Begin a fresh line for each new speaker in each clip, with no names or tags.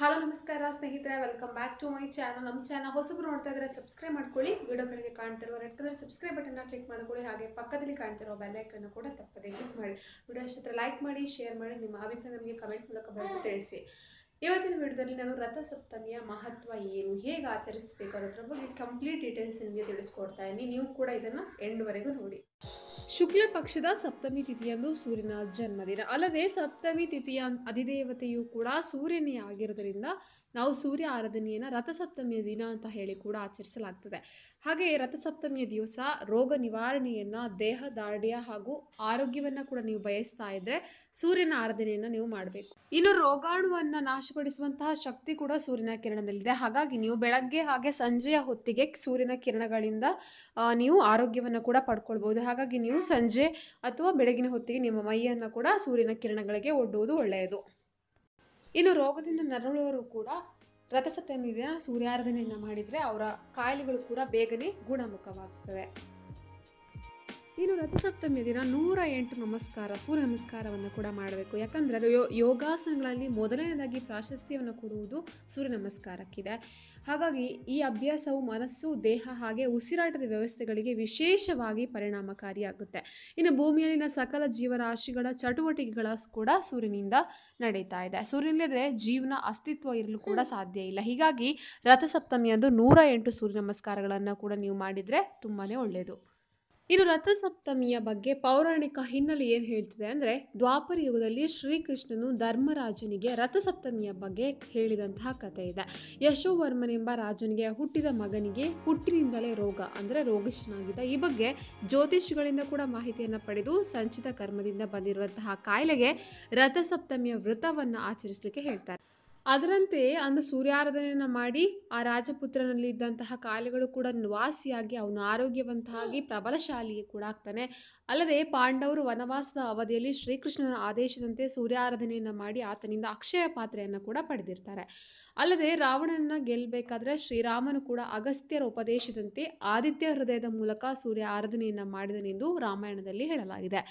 hello ನಮಸ್ಕಾರ ಸ್ನೇಹಿತರೆ welcome back to my channel ನಮ್ಮ ಚಾನಲ್ ಹೊಸಬ್ರು ನೋಡ್ತಾ ಇದ್ರೆ ಸಬ್ಸ್ಕ್ರೈಬ್ ಮಾಡ್ಕೊಳ್ಳಿ ವಿಡಿಯೋಗಳಿಗೆ ಕಾಣ್ತಿರೋ ರೆಡ್ ಕಲರ್ ಸಬ್ಸ್ಕ್ರೈಬ್ ಬಟನ್ನ ಕ್ಲಿಕ್ ಮಾಡ್ಕೊಳ್ಳಿ ಹಾಗೆ ಪಕ್ಕದಲ್ಲಿ ಕಾಣ್ತಿರೋ ಬೆಲ್ಲೈಕನ್ನು ಕೂಡ ತಪ್ಪದೆ ಕ್ಲಿಕ್ ಮಾಡಿ ವಿಡಿಯೋ ಅಷ್ಟೇ ಲೈಕ್ ಮಾಡಿ ಶೇರ್ ಮಾಡಿ ನಿಮ್ಮ ಅಭಿಪ್ರಾಯ ನಮಗೆ ಕಮೆಂಟ್ ಮೂಲಕ ಬರೆದು ತಿಳಿಸಿ ಇವತ್ತಿನ ವಿಡಿಯೋದಲ್ಲಿ ನಾನು ರಥಸಪ್ತಮಿಯ ಮಹತ್ವ ಏನು ಹೇಗೆ ಆಚರಿಸಬೇಕು ಅನ್ನೋದ್ರ ಬಗ್ಗೆ ಕಂಪ್ಲೀಟ್ ಡೀಟೇಲ್ಸ್ ನಿಮಗೆ ತಿಳಿಸ್ಕೊಡ್ತಾ ಇದ್ದೀನಿ ನೀವು ಕೂಡ ಇದನ್ನು ಎಂಡ್ವರೆಗೂ ನೋಡಿ ಶುಕ್ಲ ಪಕ್ಷದ ಸಪ್ತಮಿ ತಿಥಿಯಂದು ಸೂರ್ಯನ ಜನ್ಮದಿನ ಅಲ್ಲದೆ ಸಪ್ತಮಿ ತಿಥಿಯ ಅಧಿದೇವತೆಯು ಕೂಡ ಸೂರ್ಯನೇ ಆಗಿರೋದರಿಂದ ನಾವು ಸೂರ್ಯ ಆರಾಧನೆಯನ್ನು ರಥಸಪ್ತಮಿಯ ದಿನ ಅಂತ ಹೇಳಿ ಕೂಡ ಆಚರಿಸಲಾಗ್ತದೆ ಹಾಗೆಯೇ ರಥಸಪ್ತಮಿಯ ದಿವಸ ರೋಗ ನಿವಾರಣೆಯನ್ನು ದೇಹ ದಾರ್ಢ್ಯ ಹಾಗೂ ಆರೋಗ್ಯವನ್ನು ಕೂಡ ನೀವು ಬಯಸ್ತಾ ಇದ್ದರೆ ಸೂರ್ಯನ ಆರಾಧನೆಯನ್ನು ನೀವು ಮಾಡಬೇಕು ಇನ್ನು ರೋಗಾಣುವನ್ನು ನಾಶಪಡಿಸುವಂತಹ ಶಕ್ತಿ ಕೂಡ ಸೂರ್ಯನ ಕಿರಣದಲ್ಲಿದೆ ಹಾಗಾಗಿ ನೀವು ಬೆಳಗ್ಗೆ ಹಾಗೆ ಸಂಜೆಯ ಹೊತ್ತಿಗೆ ಸೂರ್ಯನ ಕಿರಣಗಳಿಂದ ನೀವು ಆರೋಗ್ಯವನ್ನು ಕೂಡ ಪಡ್ಕೊಳ್ಬೋದು ಹಾಗಾಗಿ ನೀವು ಸಂಜೆ ಅಥವಾ ಬೆಳಗಿನ ಹೊತ್ತಿಗೆ ನಿಮ್ಮ ಮೈಯನ್ನು ಕೂಡ ಸೂರ್ಯನ ಕಿರಣಗಳಿಗೆ ಒಡ್ಡುವುದು ಒಳ್ಳೆಯದು ಇನ್ನು ರೋಗದಿಂದ ನರಳುವವರು ಕೂಡ ರಥಸಪ್ತಮಿ ದಿನ ಸೂರ್ಯಾರಾಧನೆಯನ್ನು ಮಾಡಿದರೆ ಅವರ ಕಾಯಿಲೆಗಳು ಕೂಡ ಬೇಗನೆ ಗುಣಮುಖವಾಗ್ತವೆ ಇನ್ನು ರಥಸಪ್ತಮಿ ದಿನ ನೂರ ಎಂಟು ನಮಸ್ಕಾರ ಸೂರ್ಯ ನಮಸ್ಕಾರವನ್ನು ಕೂಡ ಮಾಡಬೇಕು ಯಾಕಂದರೆ ಯೋ ಯೋಗಾಸನಗಳಲ್ಲಿ ಮೊದಲನೇದಾಗಿ ಪ್ರಾಶಸ್ತ್ಯವನ್ನು ಕೊಡುವುದು ಸೂರ್ಯ ನಮಸ್ಕಾರಕ್ಕಿದೆ ಹಾಗಾಗಿ ಈ ಅಭ್ಯಾಸವು ಮನಸ್ಸು ದೇಹ ಹಾಗೆ ಉಸಿರಾಟದ ವ್ಯವಸ್ಥೆಗಳಿಗೆ ವಿಶೇಷವಾಗಿ ಪರಿಣಾಮಕಾರಿಯಾಗುತ್ತೆ ಇನ್ನು ಭೂಮಿಯಲ್ಲಿನ ಸಕಲ ಜೀವರಾಶಿಗಳ ಚಟುವಟಿಕೆಗಳ ಕೂಡ ಸೂರ್ಯನಿಂದ ನಡೀತಾ ಇದೆ ಸೂರ್ಯನಿಲ್ಲದೆ ಜೀವನ ಅಸ್ತಿತ್ವ ಇರಲು ಕೂಡ ಸಾಧ್ಯ ಇಲ್ಲ ಹೀಗಾಗಿ ರಥಸಪ್ತಮಿಯಂದು ನೂರ ಎಂಟು ಸೂರ್ಯ ನಮಸ್ಕಾರಗಳನ್ನು ಕೂಡ ನೀವು ಮಾಡಿದರೆ ತುಂಬಾ ಒಳ್ಳೆಯದು ಇನ್ನು ರಥಸಪ್ತಮಿಯ ಬಗ್ಗೆ ಪೌರಾಣಿಕ ಹಿನ್ನೆಲೆ ಏನು ಹೇಳ್ತಿದೆ ಅಂದರೆ ದ್ವಾಪರ ಯುಗದಲ್ಲಿ ಶ್ರೀಕೃಷ್ಣನು ಧರ್ಮರಾಜನಿಗೆ ರಥಸಪ್ತಮಿಯ ಬಗ್ಗೆ ಹೇಳಿದಂತಹ ಕಥೆ ಇದೆ ಯಶೋವರ್ಮನೆಂಬ ರಾಜನಿಗೆ ಹುಟ್ಟಿದ ಮಗನಿಗೆ ಹುಟ್ಟಿನಿಂದಲೇ ರೋಗ ಅಂದರೆ ರೋಗಿಷ್ಠನಾಗಿದ್ದ ಈ ಬಗ್ಗೆ ಜ್ಯೋತಿಷಿಗಳಿಂದ ಕೂಡ ಮಾಹಿತಿಯನ್ನು ಪಡೆದು ಸಂಚಿತ ಕರ್ಮದಿಂದ ಬಂದಿರುವಂತಹ ಕಾಯಿಲೆಗೆ ರಥಸಪ್ತಮಿಯ ವ್ರತವನ್ನು ಆಚರಿಸಲಿಕ್ಕೆ ಹೇಳ್ತಾರೆ ಅದರಂತೆ ಅಂದು ಸೂರ್ಯಾರಾಧನೆಯನ್ನು ಮಾಡಿ ಆ ರಾಜಪುತ್ರನಲ್ಲಿ ಇದ್ದಂತಹ ಕಾಯಿಲೆಗಳು ಕೂಡ ನಿವಾಸಿಯಾಗಿ ಅವನು ಆರೋಗ್ಯವಂತಾಗಿ ಪ್ರಬಲಶಾಲಿಗೆ ಕೂಡ ಆಗ್ತಾನೆ ಅಲ್ಲದೆ ಪಾಂಡವರು ವನವಾಸದ ಅವಧಿಯಲ್ಲಿ ಶ್ರೀಕೃಷ್ಣನ ಆದೇಶದಂತೆ ಸೂರ್ಯಾರಾಧನೆಯನ್ನು ಮಾಡಿ ಆತನಿಂದ ಅಕ್ಷಯ ಪಾತ್ರೆಯನ್ನು ಕೂಡ ಪಡೆದಿರ್ತಾರೆ ಅಲ್ಲದೆ ರಾವಣನ ಗೆಲ್ಲಬೇಕಾದ್ರೆ ಶ್ರೀರಾಮನು ಕೂಡ ಅಗಸ್ತ್ಯರ ಉಪದೇಶದಂತೆ ಆದಿತ್ಯ ಹೃದಯದ ಮೂಲಕ ಸೂರ್ಯ ಆರಾಧನೆಯನ್ನು ಮಾಡಿದನೆಂದು ರಾಮಾಯಣದಲ್ಲಿ ಹೇಳಲಾಗಿದೆ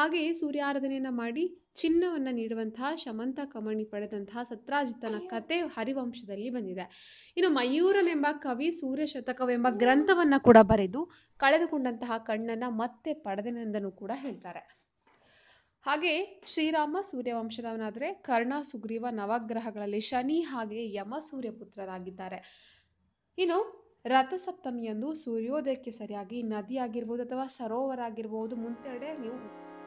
ಹಾಗೆಯೇ ಆರಾಧನೆಯನ್ನು ಮಾಡಿ ಚಿನ್ನವನ್ನು ನೀಡುವಂತಹ ಶಮಂತ ಕಮಣಿ ಪಡೆದಂತಹ ಸತ್ರಾಜಿತನ ಕತೆ ಹರಿವಂಶದಲ್ಲಿ ಬಂದಿದೆ ಇನ್ನು ಮಯೂರನೆಂಬ ಕವಿ ಸೂರ್ಯ ಶತಕವೆಂಬ ಗ್ರಂಥವನ್ನು ಕೂಡ ಬರೆದು ಕಳೆದುಕೊಂಡಂತಹ ಕಣ್ಣನ್ನು ಮತ್ತೆ ಪಡೆದನೆಂದನು ಕೂಡ ಹೇಳ್ತಾರೆ ಹಾಗೆ ಶ್ರೀರಾಮ ಸೂರ್ಯವಂಶದವನಾದರೆ ಕರ್ಣ ಸುಗ್ರೀವ ನವಗ್ರಹಗಳಲ್ಲಿ ಶನಿ ಹಾಗೆ ಯಮ ಸೂರ್ಯಪುತ್ರರಾಗಿದ್ದಾರೆ ಇನ್ನು ರಥಸಪ್ತಮಿಯಂದು ಸೂರ್ಯೋದಯಕ್ಕೆ ಸರಿಯಾಗಿ ನದಿ ಆಗಿರ್ಬೋದು ಅಥವಾ ಸರೋವರ ಆಗಿರ್ಬೋದು ಮುಂತೆಡೆ ನೀವು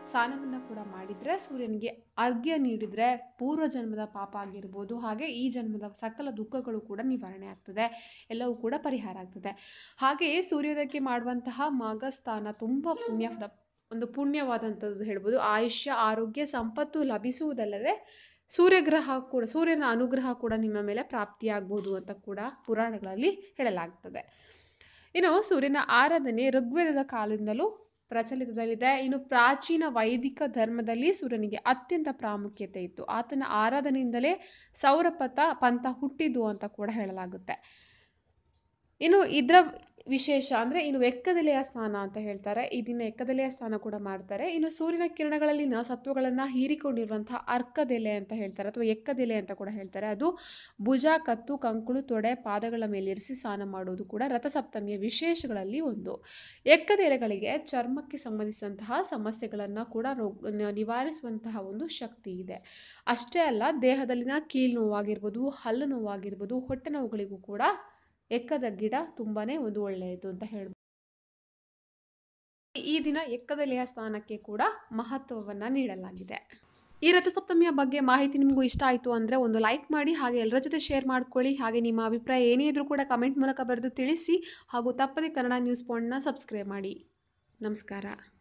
ಸ್ನಾನವನ್ನು ಕೂಡ ಮಾಡಿದರೆ ಸೂರ್ಯನಿಗೆ ಅರ್ಘ್ಯ ನೀಡಿದರೆ ಪೂರ್ವ ಜನ್ಮದ ಪಾಪ ಆಗಿರ್ಬೋದು ಹಾಗೆ ಈ ಜನ್ಮದ ಸಕಲ ದುಃಖಗಳು ಕೂಡ ನಿವಾರಣೆ ಆಗ್ತದೆ ಎಲ್ಲವೂ ಕೂಡ ಪರಿಹಾರ ಆಗ್ತದೆ ಹಾಗೆಯೇ ಸೂರ್ಯೋದಯಕ್ಕೆ ಮಾಡುವಂತಹ ಮಗ ಸ್ಥಾನ ತುಂಬ ಪುಣ್ಯ ಒಂದು ಪುಣ್ಯವಾದಂಥದ್ದು ಹೇಳ್ಬೋದು ಆಯುಷ್ಯ ಆರೋಗ್ಯ ಸಂಪತ್ತು ಲಭಿಸುವುದಲ್ಲದೆ ಸೂರ್ಯಗ್ರಹ ಕೂಡ ಸೂರ್ಯನ ಅನುಗ್ರಹ ಕೂಡ ನಿಮ್ಮ ಮೇಲೆ ಪ್ರಾಪ್ತಿಯಾಗ್ಬೋದು ಅಂತ ಕೂಡ ಪುರಾಣಗಳಲ್ಲಿ ಹೇಳಲಾಗ್ತದೆ ಇನ್ನು ಸೂರ್ಯನ ಆರಾಧನೆ ಋಗ್ವೇದದ ಕಾಲದಿಂದಲೂ ಪ್ರಚಲಿತದಲ್ಲಿದೆ ಇನ್ನು ಪ್ರಾಚೀನ ವೈದಿಕ ಧರ್ಮದಲ್ಲಿ ಸೂರ್ಯನಿಗೆ ಅತ್ಯಂತ ಪ್ರಾಮುಖ್ಯತೆ ಇತ್ತು ಆತನ ಆರಾಧನೆಯಿಂದಲೇ ಸೌರಪಥ ಪಂಥ ಹುಟ್ಟಿದ್ದು ಅಂತ ಕೂಡ ಹೇಳಲಾಗುತ್ತೆ ಇನ್ನು ಇದರ ವಿಶೇಷ ಅಂದರೆ ಇನ್ನು ಎಕ್ಕದೆಲೆಯ ಸ್ನಾನ ಅಂತ ಹೇಳ್ತಾರೆ ಇದನ್ನು ಎಕ್ಕದೆಲೆಯ ಸ್ನಾನ ಕೂಡ ಮಾಡ್ತಾರೆ ಇನ್ನು ಸೂರ್ಯನ ಕಿರಣಗಳಲ್ಲಿನ ಸತ್ವಗಳನ್ನು ಹೀರಿಕೊಂಡಿರುವಂಥ ಅರ್ಕದೆಲೆ ಅಂತ ಹೇಳ್ತಾರೆ ಅಥವಾ ಎಕ್ಕದೆಲೆ ಅಂತ ಕೂಡ ಹೇಳ್ತಾರೆ ಅದು ಭುಜ ಕತ್ತು ಕಂಕುಳು ತೊಡೆ ಪಾದಗಳ ಮೇಲಿರಿಸಿ ಸ್ನಾನ ಮಾಡುವುದು ಕೂಡ ರಥಸಪ್ತಮಿಯ ವಿಶೇಷಗಳಲ್ಲಿ ಒಂದು ಎಕ್ಕದೆಲೆಗಳಿಗೆ ಚರ್ಮಕ್ಕೆ ಸಂಬಂಧಿಸಿದಂತಹ ಸಮಸ್ಯೆಗಳನ್ನು ಕೂಡ ರೋಗ ನಿವಾರಿಸುವಂತಹ ಒಂದು ಶಕ್ತಿ ಇದೆ ಅಷ್ಟೇ ಅಲ್ಲ ದೇಹದಲ್ಲಿನ ಕೀಲು ನೋವಾಗಿರ್ಬೋದು ಹಲ್ಲು ನೋವಾಗಿರ್ಬೋದು ಹೊಟ್ಟೆ ನೋವುಗಳಿಗೂ ಕೂಡ ಎಕ್ಕದ ಗಿಡ ತುಂಬಾ ಒಂದು ಒಳ್ಳೆಯದು ಅಂತ ಹೇಳ್ಬೋದು ಈ ದಿನ ಎಕ್ಕದಲೆಯ ಸ್ಥಾನಕ್ಕೆ ಕೂಡ ಮಹತ್ವವನ್ನು ನೀಡಲಾಗಿದೆ ಈ ರಥಸಪ್ತಮಿಯ ಬಗ್ಗೆ ಮಾಹಿತಿ ನಿಮಗೂ ಇಷ್ಟ ಆಯಿತು ಅಂದರೆ ಒಂದು ಲೈಕ್ ಮಾಡಿ ಹಾಗೆ ಎಲ್ಲರ ಜೊತೆ ಶೇರ್ ಮಾಡ್ಕೊಳ್ಳಿ ಹಾಗೆ ನಿಮ್ಮ ಅಭಿಪ್ರಾಯ ಏನೇ ಇದ್ರೂ ಕೂಡ ಕಮೆಂಟ್ ಮೂಲಕ ಬರೆದು ತಿಳಿಸಿ ಹಾಗೂ ತಪ್ಪದೆ ಕನ್ನಡ ನ್ಯೂಸ್ ಪಾಯಿಂಟ್ನ ಸಬ್ಸ್ಕ್ರೈಬ್ ಮಾಡಿ ನಮಸ್ಕಾರ